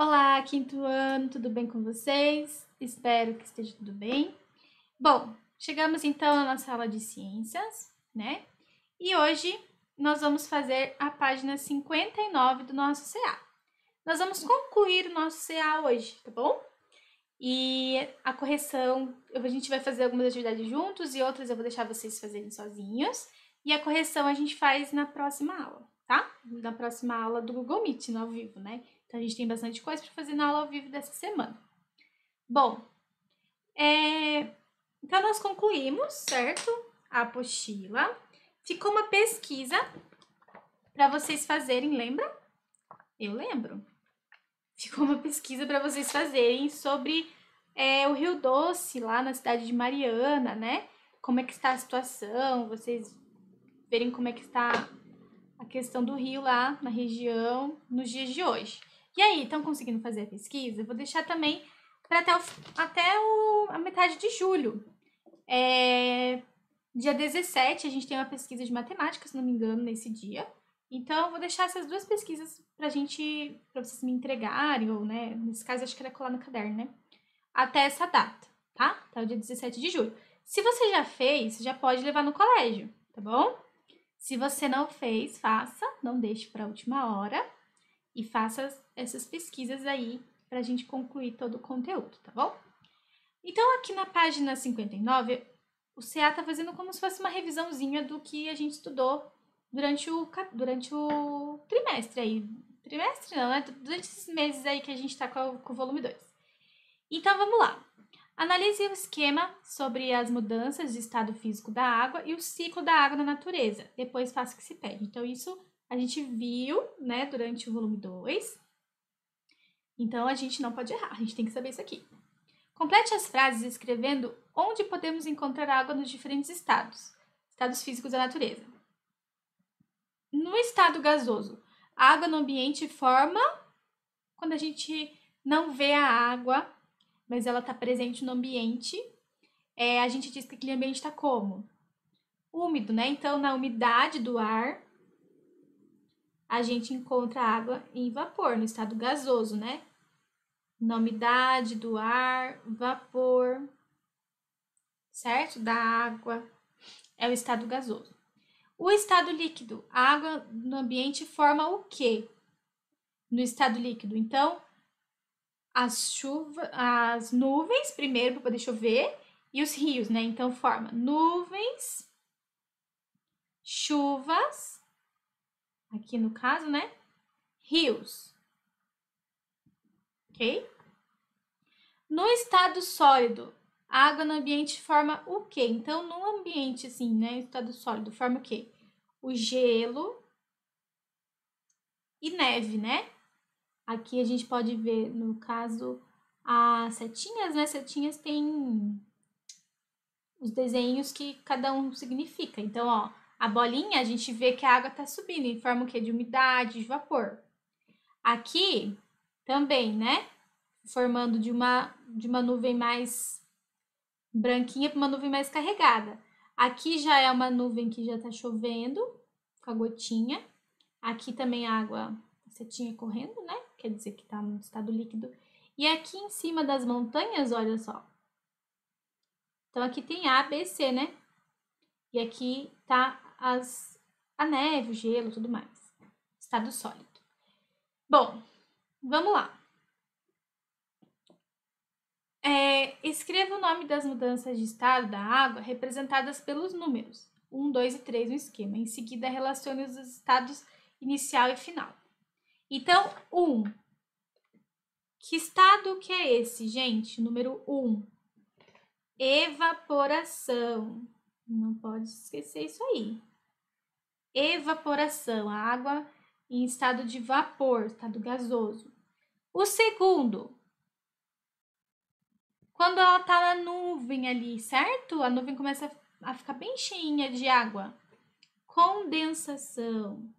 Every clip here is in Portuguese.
Olá, quinto ano, tudo bem com vocês? Espero que esteja tudo bem. Bom, chegamos então na nossa aula de ciências, né? E hoje nós vamos fazer a página 59 do nosso CA. Nós vamos concluir o nosso CA hoje, tá bom? E a correção, a gente vai fazer algumas atividades juntos e outras eu vou deixar vocês fazerem sozinhos. E a correção a gente faz na próxima aula na próxima aula do Google Meet, no ao vivo, né? Então, a gente tem bastante coisa para fazer na aula ao vivo dessa semana. Bom, é... então nós concluímos, certo? A apostila. Ficou uma pesquisa para vocês fazerem, lembra? Eu lembro. Ficou uma pesquisa para vocês fazerem sobre é, o Rio Doce, lá na cidade de Mariana, né? Como é que está a situação, vocês verem como é que está questão do rio lá na região nos dias de hoje. E aí, estão conseguindo fazer a pesquisa? Vou deixar também para até, o, até o, a metade de julho. É, dia 17, a gente tem uma pesquisa de matemática, se não me engano, nesse dia. Então, vou deixar essas duas pesquisas para gente, para vocês me entregarem, ou, né, nesse caso, acho que era colar no caderno, né? Até essa data, tá? Até tá, o dia 17 de julho. Se você já fez, já pode levar no colégio, tá bom? Se você não fez, faça, não deixe para a última hora e faça essas pesquisas aí para a gente concluir todo o conteúdo, tá bom? Então, aqui na página 59, o CA está fazendo como se fosse uma revisãozinha do que a gente estudou durante o, durante o trimestre aí. Trimestre não, né? Durante esses meses aí que a gente está com, com o volume 2. Então, vamos lá. Analise o esquema sobre as mudanças de estado físico da água e o ciclo da água na natureza. Depois faça o que se pede. Então, isso a gente viu né, durante o volume 2. Então, a gente não pode errar, a gente tem que saber isso aqui. Complete as frases escrevendo onde podemos encontrar água nos diferentes estados, estados físicos da natureza. No estado gasoso, a água no ambiente forma quando a gente não vê a água mas ela está presente no ambiente. É, a gente diz que aquele ambiente está como? Úmido, né? Então, na umidade do ar, a gente encontra água em vapor, no estado gasoso, né? Na umidade do ar, vapor, certo? Da água, é o estado gasoso. O estado líquido, a água no ambiente forma o quê? No estado líquido, então, as chuvas, as nuvens primeiro para poder chover e os rios, né? Então forma nuvens, chuvas, aqui no caso, né? Rios. OK? No estado sólido, água no ambiente forma o quê? Então, no ambiente assim, né, estado sólido, forma o quê? O gelo e neve, né? Aqui a gente pode ver, no caso, as setinhas, né? Setinhas tem os desenhos que cada um significa. Então, ó, a bolinha a gente vê que a água está subindo, em forma o quê? De umidade, de vapor. Aqui também, né? Formando de uma, de uma nuvem mais branquinha para uma nuvem mais carregada. Aqui já é uma nuvem que já está chovendo, com a gotinha. Aqui também a água, a setinha correndo, né? quer dizer que está no estado líquido. E aqui em cima das montanhas, olha só. Então aqui tem A, B, C, né? E aqui tá as, a neve, o gelo, tudo mais. Estado sólido. Bom, vamos lá. É, escreva o nome das mudanças de estado da água representadas pelos números 1, 2 e 3 no esquema. Em seguida, relacione os estados inicial e final. Então, um. Que estado que é esse, gente? Número um. Evaporação. Não pode esquecer isso aí. Evaporação. A água em estado de vapor, estado gasoso. O segundo, quando ela tá na nuvem ali, certo? A nuvem começa a ficar bem cheinha de água. Condensação.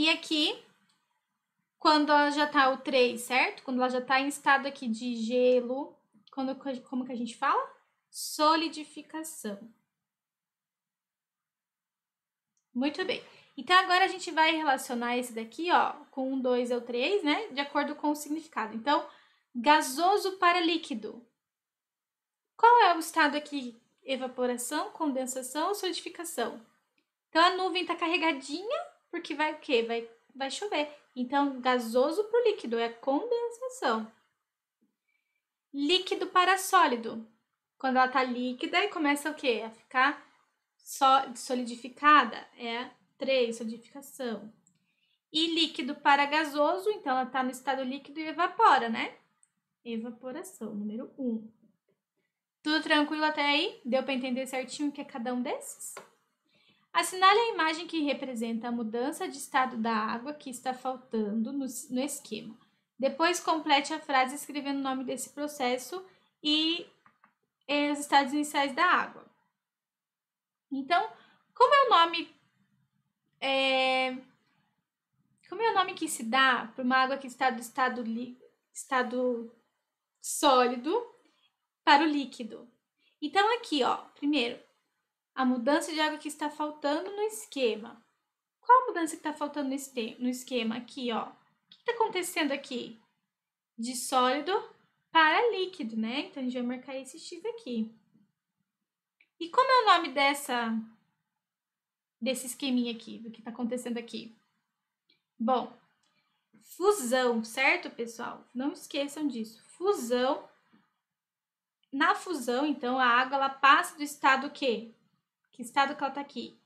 E aqui, quando ela já tá o 3, certo? Quando ela já tá em estado aqui de gelo, quando, como que a gente fala? Solidificação. Muito bem. Então, agora a gente vai relacionar esse daqui, ó, com um, dois ou três, né? De acordo com o significado. Então, gasoso para líquido. Qual é o estado aqui? Evaporação, condensação ou solidificação? Então, a nuvem está carregadinha porque vai o quê? Vai, vai chover. Então, gasoso para o líquido é condensação. Líquido para sólido. Quando ela está líquida e começa o quê? A ficar só solidificada é 3, solidificação. E líquido para gasoso, então ela está no estado líquido e evapora, né? Evaporação, número 1. Um. Tudo tranquilo até aí? Deu para entender certinho o que é cada um desses? Assinale a imagem que representa a mudança de estado da água que está faltando no, no esquema. Depois complete a frase escrevendo o nome desse processo e eh, os estados iniciais da água. Então, como é o nome é, como é o nome que se dá para uma água que está do estado, li, estado sólido para o líquido? Então, aqui, ó, primeiro, a mudança de água que está faltando no esquema. Qual a mudança que está faltando no esquema aqui, ó? O que está acontecendo aqui? De sólido para líquido, né? Então, a gente vai marcar esse X aqui. E como é o nome dessa, desse esqueminha aqui, do que está acontecendo aqui? Bom, fusão, certo, pessoal? Não esqueçam disso. Fusão. Na fusão, então, a água ela passa do estado o quê? Que estado que ela está aqui?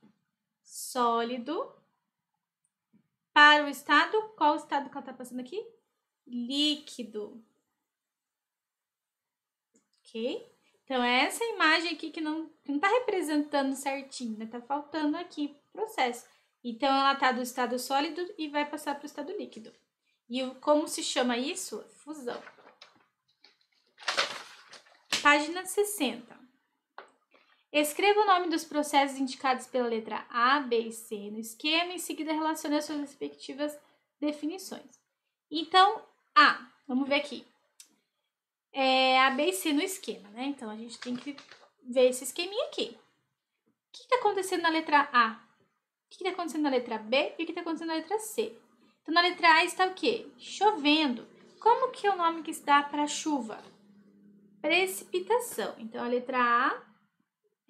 Sólido. Para o estado, qual o estado que ela está passando aqui? Líquido. Ok? Então, é essa imagem aqui que não está representando certinho, está né? Tá faltando aqui processo. Então, ela está do estado sólido e vai passar para o estado líquido. E como se chama isso? Fusão. Página 60. Escreva o nome dos processos indicados pela letra A, B e C no esquema, em seguida relacione as suas respectivas definições. Então, A, vamos ver aqui. É A, B e C no esquema, né? Então, a gente tem que ver esse esqueminha aqui. O que está acontecendo na letra A? O que está acontecendo na letra B e o que está acontecendo na letra C? Então, na letra A está o quê? Chovendo. Como que é o nome que está para chuva? Precipitação. Então, a letra A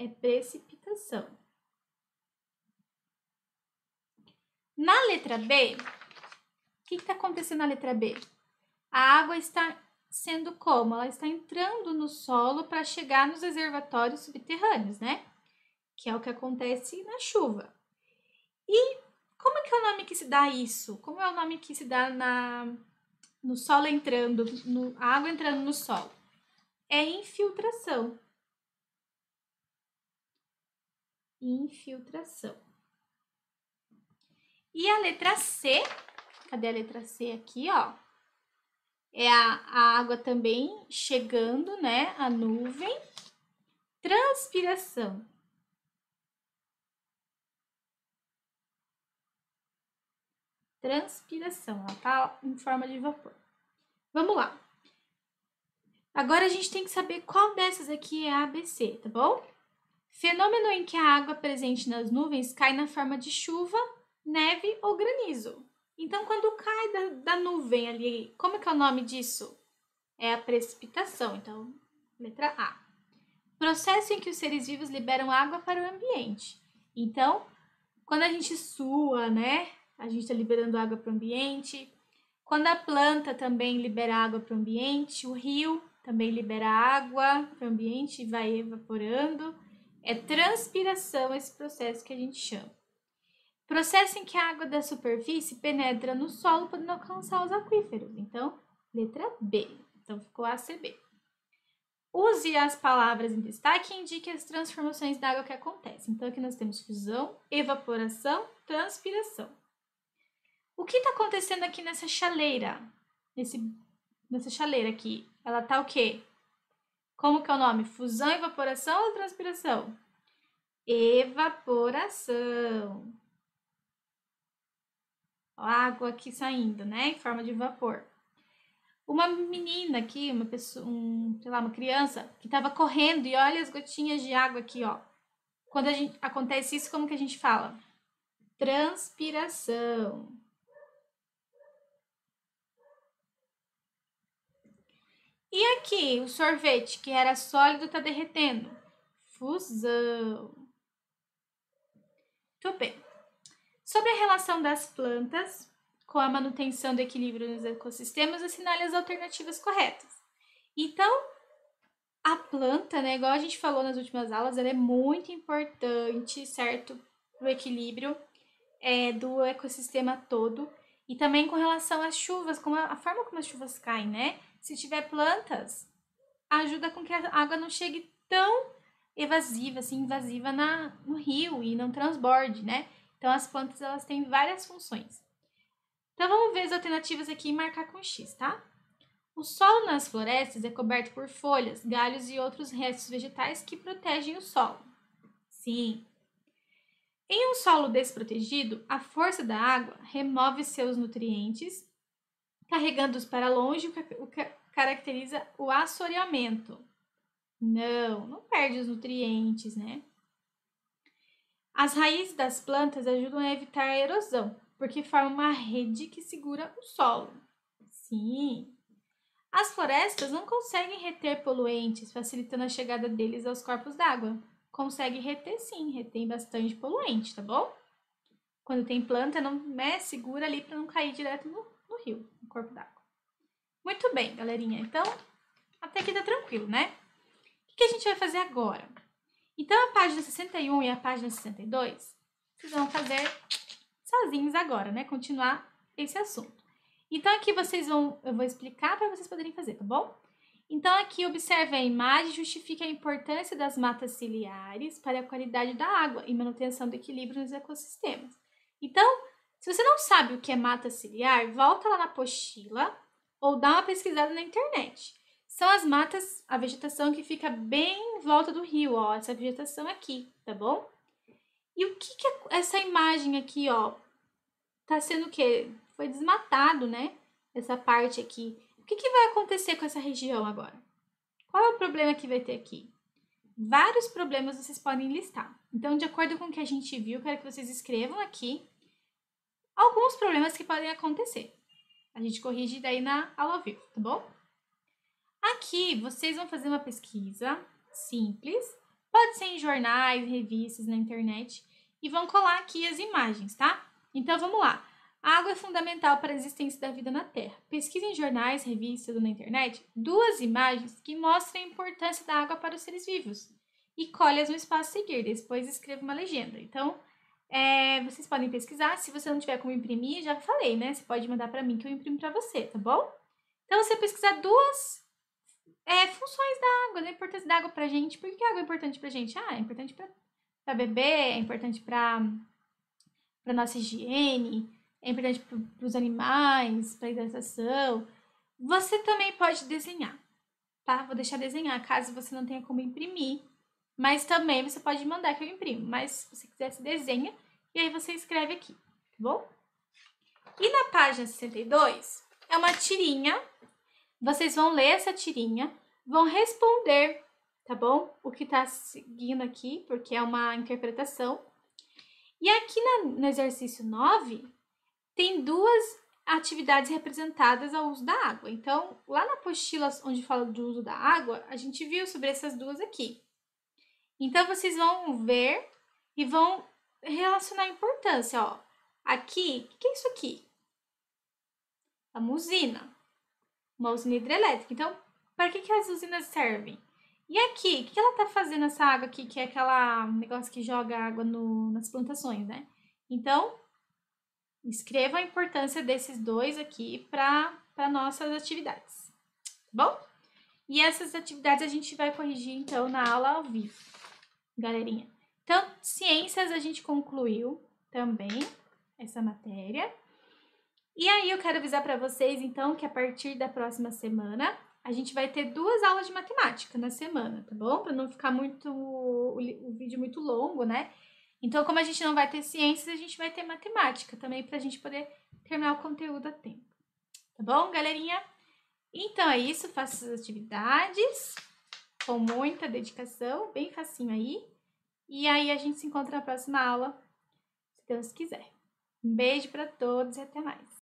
é precipitação. Na letra B, o que está acontecendo na letra B? A água está sendo como? Ela está entrando no solo para chegar nos reservatórios subterrâneos, né? Que é o que acontece na chuva. E como é que é o nome que se dá isso? Como é o nome que se dá na, no solo entrando, no, a água entrando no solo? É infiltração. infiltração. E a letra C, cadê a letra C aqui, ó? É a, a água também chegando, né, a nuvem. Transpiração. Transpiração, ela tá em forma de vapor. Vamos lá. Agora a gente tem que saber qual dessas aqui é a ABC, tá bom? Fenômeno em que a água presente nas nuvens cai na forma de chuva, neve ou granizo. Então, quando cai da, da nuvem ali, como é que é o nome disso? É a precipitação. Então, letra A. Processo em que os seres vivos liberam água para o ambiente. Então, quando a gente sua, né? A gente está liberando água para o ambiente. Quando a planta também libera água para o ambiente, o rio também libera água para o ambiente e vai evaporando. É transpiração esse processo que a gente chama. Processo em que a água da superfície penetra no solo podendo alcançar os aquíferos. Então, letra B. Então, ficou ACB. Use as palavras em destaque e indique as transformações da água que acontecem. Então, aqui nós temos fusão, evaporação, transpiração. O que está acontecendo aqui nessa chaleira? Nesse, nessa chaleira aqui, ela está o quê? Como que é o nome? Fusão, evaporação ou transpiração? Evaporação. Ó, água aqui saindo, né? Em forma de vapor. Uma menina aqui, uma pessoa, um, sei lá, uma criança que estava correndo e olha as gotinhas de água aqui, ó. Quando a gente, acontece isso, como que a gente fala? Transpiração. E aqui, o sorvete que era sólido está derretendo. Fusão. Muito bem. Sobre a relação das plantas com a manutenção do equilíbrio nos ecossistemas, assinale as alternativas corretas. Então, a planta, né, igual a gente falou nas últimas aulas, ela é muito importante, certo, para o equilíbrio é, do ecossistema todo. E também com relação às chuvas, como a, a forma como as chuvas caem, né? Se tiver plantas, ajuda com que a água não chegue tão evasiva, assim, invasiva na, no rio e não transborde, né? Então as plantas elas têm várias funções. Então vamos ver as alternativas aqui e marcar com X, tá? O solo nas florestas é coberto por folhas, galhos e outros restos vegetais que protegem o solo. Sim. Em um solo desprotegido, a força da água remove seus nutrientes carregando-os para longe, o que caracteriza o assoreamento. Não, não perde os nutrientes, né? As raízes das plantas ajudam a evitar a erosão, porque formam uma rede que segura o solo. Sim. As florestas não conseguem reter poluentes, facilitando a chegada deles aos corpos d'água. Consegue reter sim, retém bastante poluente, tá bom? Quando tem planta, não né, segura ali para não cair direto no, no rio corpo d'água. Muito bem, galerinha. Então, até aqui tá tranquilo, né? O que a gente vai fazer agora? Então, a página 61 e a página 62, vocês vão fazer sozinhos agora, né? Continuar esse assunto. Então, aqui vocês vão... Eu vou explicar para vocês poderem fazer, tá bom? Então, aqui, observe a imagem, justifique a importância das matas ciliares para a qualidade da água e manutenção do equilíbrio nos ecossistemas. Então, se você não sabe o que é mata ciliar, volta lá na pochila ou dá uma pesquisada na internet. São as matas, a vegetação que fica bem em volta do rio, ó, essa vegetação aqui, tá bom? E o que, que é essa imagem aqui, ó, tá sendo o quê? Foi desmatado, né? Essa parte aqui. O que, que vai acontecer com essa região agora? Qual é o problema que vai ter aqui? Vários problemas vocês podem listar. Então, de acordo com o que a gente viu, quero que vocês escrevam aqui alguns problemas que podem acontecer. A gente corrige daí na aula ao vivo, tá bom? Aqui vocês vão fazer uma pesquisa simples, pode ser em jornais, revistas, na internet, e vão colar aqui as imagens, tá? Então vamos lá. A água é fundamental para a existência da vida na Terra. Pesquisa em jornais, revistas ou na internet duas imagens que mostrem a importância da água para os seres vivos e colhe-as no espaço a seguir. Depois escreva uma legenda. Então, é, vocês podem pesquisar. Se você não tiver como imprimir, já falei, né? Você pode mandar para mim que eu imprimo para você, tá bom? Então, você pesquisar duas é, funções da água, né? importância da água pra gente. Por que a água é importante pra gente? Ah, é importante pra, beber, é importante pra, nossa higiene, é importante para pros animais, pra hidratação. Você também pode desenhar, tá? Vou deixar desenhar, caso você não tenha como imprimir mas também você pode mandar que eu imprimo. Mas se você quiser, você desenha e aí você escreve aqui, tá bom? E na página 62 é uma tirinha. Vocês vão ler essa tirinha, vão responder, tá bom? O que tá seguindo aqui, porque é uma interpretação. E aqui na, no exercício 9, tem duas atividades representadas ao uso da água. Então, lá na apostila onde fala do uso da água, a gente viu sobre essas duas aqui. Então vocês vão ver e vão relacionar a importância, ó. Aqui, o que é isso aqui? É uma usina, uma usina hidrelétrica. Então, para que, que as usinas servem? E aqui, o que ela está fazendo essa água aqui, que é aquela negócio que joga água no, nas plantações, né? Então, escreva a importância desses dois aqui para nossas atividades, tá bom? E essas atividades a gente vai corrigir, então, na aula ao vivo galerinha. Então, ciências a gente concluiu também essa matéria. E aí eu quero avisar para vocês, então, que a partir da próxima semana a gente vai ter duas aulas de matemática na semana, tá bom? Para não ficar muito o, o, vídeo muito longo, né? Então, como a gente não vai ter ciências, a gente vai ter matemática também para a gente poder terminar o conteúdo a tempo. Tá bom, galerinha? Então é isso, faça as atividades com muita dedicação, bem facinho aí. E aí a gente se encontra na próxima aula, se Deus quiser. Um beijo para todos e até mais.